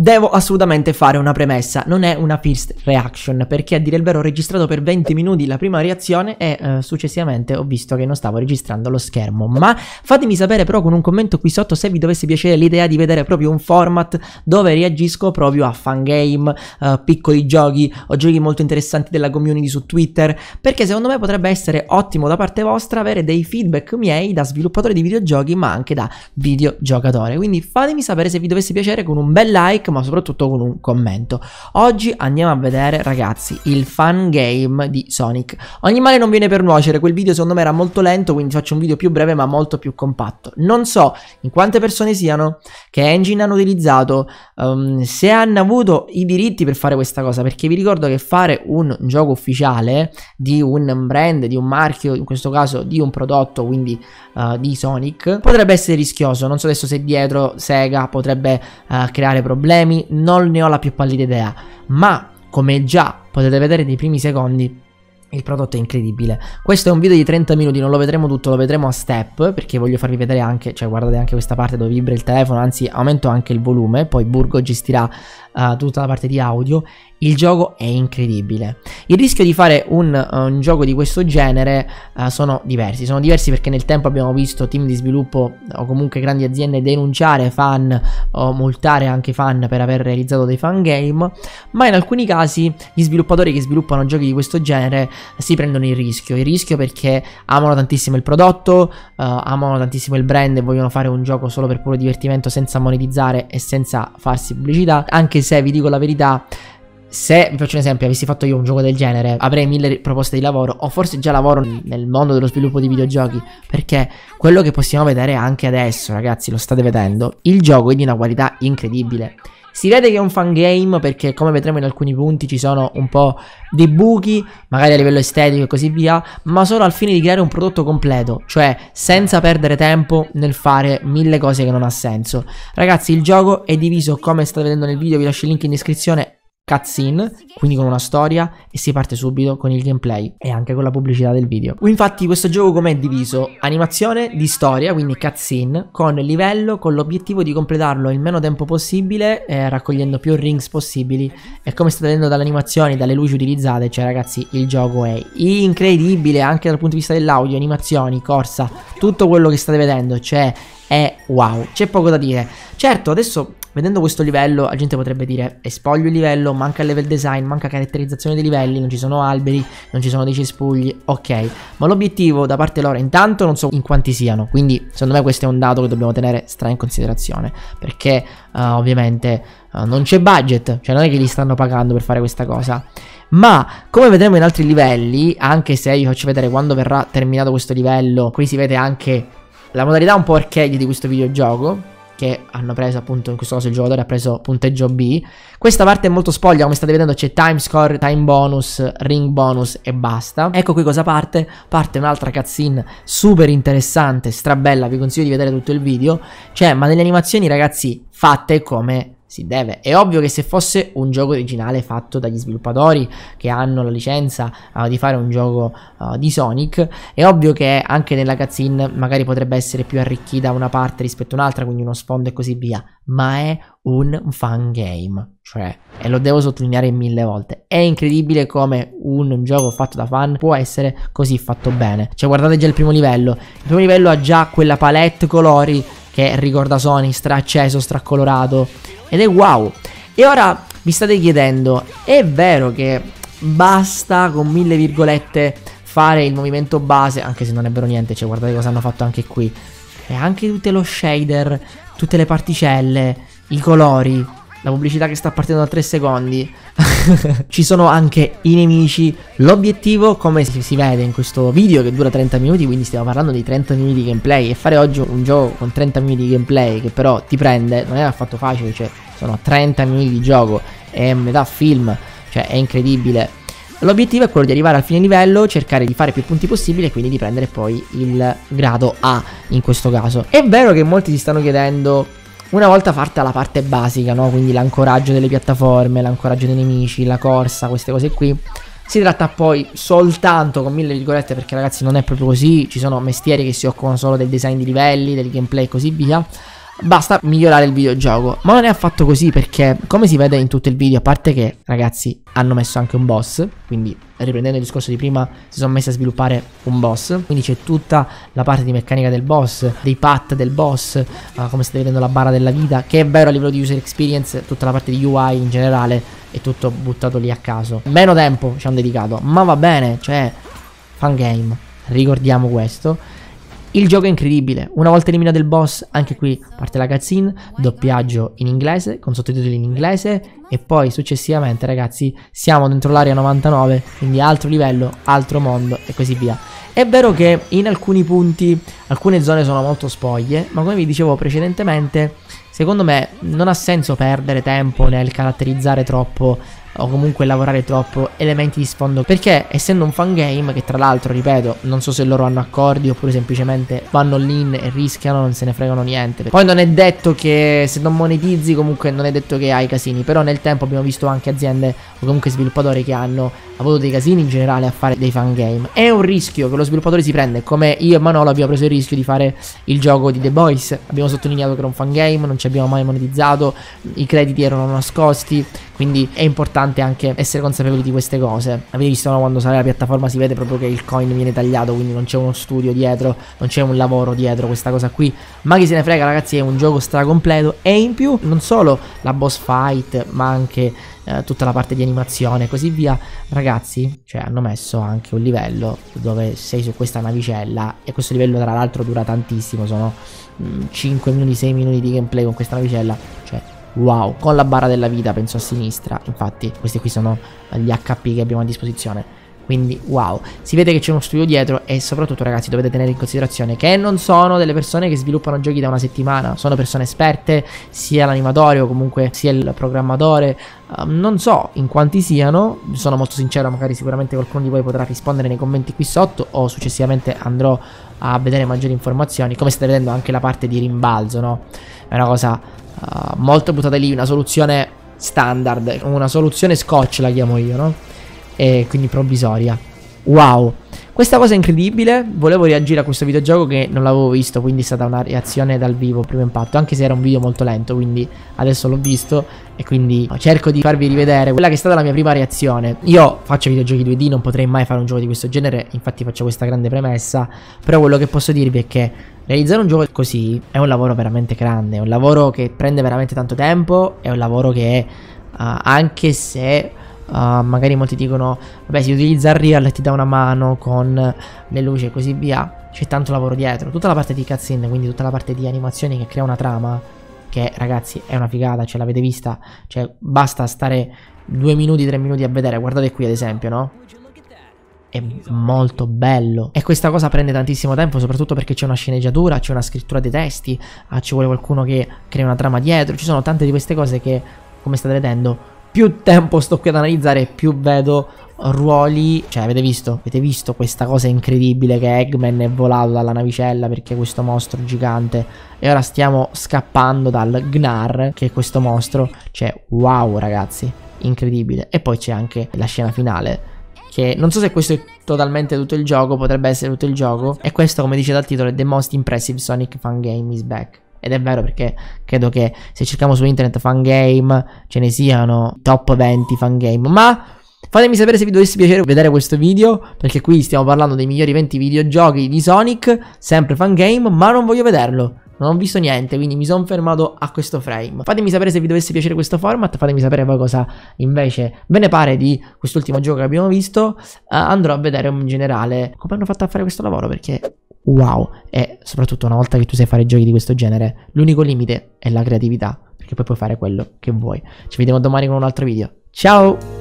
Devo assolutamente fare una premessa, non è una first reaction perché a dire il vero ho registrato per 20 minuti la prima reazione e eh, successivamente ho visto che non stavo registrando lo schermo, ma fatemi sapere però con un commento qui sotto se vi dovesse piacere l'idea di vedere proprio un format dove reagisco proprio a fangame, eh, piccoli giochi o giochi molto interessanti della community su Twitter, perché secondo me potrebbe essere ottimo da parte vostra avere dei feedback miei da sviluppatore di videogiochi ma anche da videogiocatore, quindi fatemi sapere se vi dovesse piacere con un bel like like ma soprattutto con un commento. Oggi andiamo a vedere ragazzi il fan game di Sonic. Ogni male non viene per nuocere, quel video secondo me era molto lento quindi faccio un video più breve ma molto più compatto. Non so in quante persone siano, che engine hanno utilizzato, um, se hanno avuto i diritti per fare questa cosa perché vi ricordo che fare un gioco ufficiale di un brand, di un marchio, in questo caso di un prodotto quindi uh, di Sonic potrebbe essere rischioso. Non so adesso se dietro Sega potrebbe uh, creare problemi problemi non ne ho la più pallida idea, ma come già potete vedere nei primi secondi il prodotto è incredibile. Questo è un video di 30 minuti, non lo vedremo tutto, lo vedremo a step perché voglio farvi vedere anche, cioè guardate anche questa parte dove vibra il telefono, anzi aumento anche il volume, poi Burgo gestirà uh, tutta la parte di audio, il gioco è incredibile. Il rischio di fare un, eh, un gioco di questo genere uh, sono diversi, sono diversi perché nel tempo abbiamo visto team di sviluppo o comunque grandi aziende denunciare fan o multare anche fan per aver realizzato dei fangame, ma in alcuni casi gli sviluppatori che sviluppano giochi di questo genere si prendono il rischio, il rischio perché amano tantissimo il prodotto, uh, amano tantissimo il brand e vogliono fare un gioco solo per puro divertimento senza monetizzare e senza farsi pubblicità, anche se se vi dico la verità se, vi faccio un esempio, avessi fatto io un gioco del genere, avrei mille proposte di lavoro, o forse già lavoro nel mondo dello sviluppo di videogiochi, perché quello che possiamo vedere anche adesso, ragazzi, lo state vedendo, il gioco è di una qualità incredibile. Si vede che è un fangame perché come vedremo in alcuni punti ci sono un po' dei buchi, magari a livello estetico e così via, ma solo al fine di creare un prodotto completo, cioè senza perdere tempo nel fare mille cose che non ha senso. Ragazzi il gioco è diviso come state vedendo nel video, vi lascio il link in descrizione cutscene, quindi con una storia e si parte subito con il gameplay e anche con la pubblicità del video. Infatti questo gioco com'è diviso? Animazione di storia, quindi cutscene, con livello, con l'obiettivo di completarlo il meno tempo possibile, eh, raccogliendo più rings possibili e come state vedendo dalle animazioni, dalle luci utilizzate, cioè ragazzi il gioco è incredibile anche dal punto di vista dell'audio, animazioni, corsa, tutto quello che state vedendo, cioè è wow. C'è poco da dire. Certo, adesso vedendo questo livello la gente potrebbe dire è spoglio il livello, manca il level design, manca caratterizzazione dei livelli, non ci sono alberi, non ci sono dei cespugli, ok. Ma l'obiettivo da parte loro intanto non so in quanti siano, quindi secondo me questo è un dato che dobbiamo tenere stra in considerazione, perché uh, ovviamente uh, non c'è budget, cioè non è che gli stanno pagando per fare questa cosa. Ma come vedremo in altri livelli, anche se io faccio vedere quando verrà terminato questo livello, qui si vede anche la modalità un po' arcade di questo videogioco che hanno preso appunto in questo caso il giocatore ha preso punteggio B. Questa parte è molto spoglia, come state vedendo c'è time score, time bonus, ring bonus e basta. Ecco qui cosa parte, parte un'altra cutscene super interessante, strabella, vi consiglio di vedere tutto il video. Cioè, ma delle animazioni ragazzi fatte come si deve. È ovvio che se fosse un gioco originale fatto dagli sviluppatori che hanno la licenza uh, di fare un gioco uh, di Sonic, è ovvio che anche nella cutscene magari potrebbe essere più arricchita una parte rispetto a un'altra, quindi uno sfondo e così via. Ma è un fangame. Cioè, e lo devo sottolineare mille volte, è incredibile come un gioco fatto da fan può essere così fatto bene. Cioè, guardate già il primo livello. Il primo livello ha già quella palette colori che ricorda Sony, straacceso, stracolorato. Ed è wow. E ora vi state chiedendo, è vero che basta con mille virgolette fare il movimento base, anche se non è vero niente, cioè guardate cosa hanno fatto anche qui. E anche tutto lo shader, tutte le particelle, i colori, la pubblicità che sta partendo da 3 secondi. Ci sono anche i nemici. L'obiettivo, come si vede in questo video che dura 30 minuti, quindi stiamo parlando di 30 minuti di gameplay. E fare oggi un gioco con 30 minuti di gameplay che però ti prende, non è affatto facile, cioè sono 30 minuti di gioco e metà film, cioè è incredibile. L'obiettivo è quello di arrivare al fine livello, cercare di fare più punti possibile e quindi di prendere poi il grado A in questo caso. È vero che molti si stanno chiedendo una volta fatta la parte basica, no? quindi l'ancoraggio delle piattaforme, l'ancoraggio dei nemici, la corsa, queste cose qui, si tratta poi soltanto, con mille virgolette, perché ragazzi non è proprio così, ci sono mestieri che si occupano solo del design di livelli, del gameplay e così via basta migliorare il videogioco. Ma non è affatto così perché, come si vede in tutto il video, a parte che, ragazzi, hanno messo anche un boss, quindi riprendendo il discorso di prima, si sono messi a sviluppare un boss, quindi c'è tutta la parte di meccanica del boss, dei pat del boss, uh, come state vedendo la barra della vita, che è vero a livello di user experience, tutta la parte di UI in generale è tutto buttato lì a caso. Meno tempo ci hanno dedicato, ma va bene, cioè, fangame, ricordiamo questo. Il gioco è incredibile, una volta eliminato il boss, anche qui parte la cutscene, doppiaggio in inglese, con sottotitoli in inglese e poi successivamente ragazzi siamo dentro l'area 99, quindi altro livello, altro mondo e così via. È vero che in alcuni punti, alcune zone sono molto spoglie, ma come vi dicevo precedentemente, secondo me non ha senso perdere tempo nel caratterizzare troppo o comunque lavorare troppo elementi di sfondo perché essendo un fangame che tra l'altro ripeto non so se loro hanno accordi oppure semplicemente vanno all'in e rischiano non se ne fregano niente poi non è detto che se non monetizzi comunque non è detto che hai casini però nel tempo abbiamo visto anche aziende o comunque sviluppatori che hanno avuto dei casini in generale a fare dei fangame è un rischio che lo sviluppatore si prende come io e Manolo abbiamo preso il rischio di fare il gioco di The Boys abbiamo sottolineato che era un fangame non ci abbiamo mai monetizzato i crediti erano nascosti quindi è importante anche essere consapevoli di queste cose. Avete visto no, quando sale la piattaforma si vede proprio che il coin viene tagliato, quindi non c'è uno studio dietro, non c'è un lavoro dietro questa cosa qui. Ma chi se ne frega ragazzi è un gioco stracompleto e in più non solo la boss fight ma anche eh, tutta la parte di animazione e così via. Ragazzi, cioè hanno messo anche un livello dove sei su questa navicella e questo livello tra l'altro dura tantissimo, sono 5 mm, minuti, 6 minuti di gameplay con questa navicella, cioè Wow, con la barra della vita penso a sinistra, infatti questi qui sono gli HP che abbiamo a disposizione. Quindi wow, si vede che c'è uno studio dietro e soprattutto ragazzi dovete tenere in considerazione che non sono delle persone che sviluppano giochi da una settimana, sono persone esperte, sia l'animatore o comunque sia il programmatore, um, non so in quanti siano, sono molto sincero, magari sicuramente qualcuno di voi potrà rispondere nei commenti qui sotto o successivamente andrò a vedere maggiori informazioni, come state vedendo anche la parte di rimbalzo, no? È una cosa eh, molto buttate lì, una soluzione standard, una soluzione scotch la chiamo io, no? E quindi provvisoria. Wow. Questa cosa è incredibile, volevo reagire a questo videogioco che non l'avevo visto, quindi è stata una reazione dal vivo, primo impatto, anche se era un video molto lento, quindi adesso l'ho visto e quindi cerco di farvi rivedere quella che è stata la mia prima reazione. Io faccio videogiochi 2D, non potrei mai fare un gioco di questo genere, infatti faccio questa grande premessa, però quello che posso dirvi è che Realizzare un gioco così è un lavoro veramente grande, è un lavoro che prende veramente tanto tempo, è un lavoro che uh, anche se Uh, magari molti dicono, vabbè si utilizza Unreal e ti dà una mano con le luci e così via, c'è tanto lavoro dietro, tutta la parte di cutscene, quindi tutta la parte di animazione che crea una trama, che ragazzi è una figata, ce cioè, l'avete vista, cioè basta stare due minuti, tre minuti a vedere, guardate qui ad esempio, no? è molto bello. E questa cosa prende tantissimo tempo, soprattutto perché c'è una sceneggiatura, c'è una scrittura dei testi, ah, ci vuole qualcuno che crea una trama dietro, ci sono tante di queste cose che, come state vedendo, più tempo sto qui ad analizzare, più vedo ruoli. Cioè, avete visto? Avete visto questa cosa incredibile che Eggman è volato dalla navicella perché è questo mostro gigante. E ora stiamo scappando dal Gnar, che è questo mostro. Cioè, wow, ragazzi, incredibile. E poi c'è anche la scena finale. Che non so se questo è totalmente tutto il gioco, potrebbe essere tutto il gioco. E questo, come dice dal titolo, è The Most Impressive Sonic Fan Game is Back. Ed è vero perché credo che se cerchiamo su internet fangame ce ne siano top 20 fangame. Ma fatemi sapere se vi dovesse piacere vedere questo video perché qui stiamo parlando dei migliori 20 videogiochi di Sonic, sempre fangame, ma non voglio vederlo. Non ho visto niente, quindi mi sono fermato a questo frame. Fatemi sapere se vi dovesse piacere questo format, fatemi sapere poi cosa invece ve ne pare di quest'ultimo gioco che abbiamo visto. Uh, andrò a vedere in generale come hanno fatto a fare questo lavoro perché wow e soprattutto una volta che tu sai fare giochi di questo genere l'unico limite è la creatività perché poi puoi fare quello che vuoi ci vediamo domani con un altro video ciao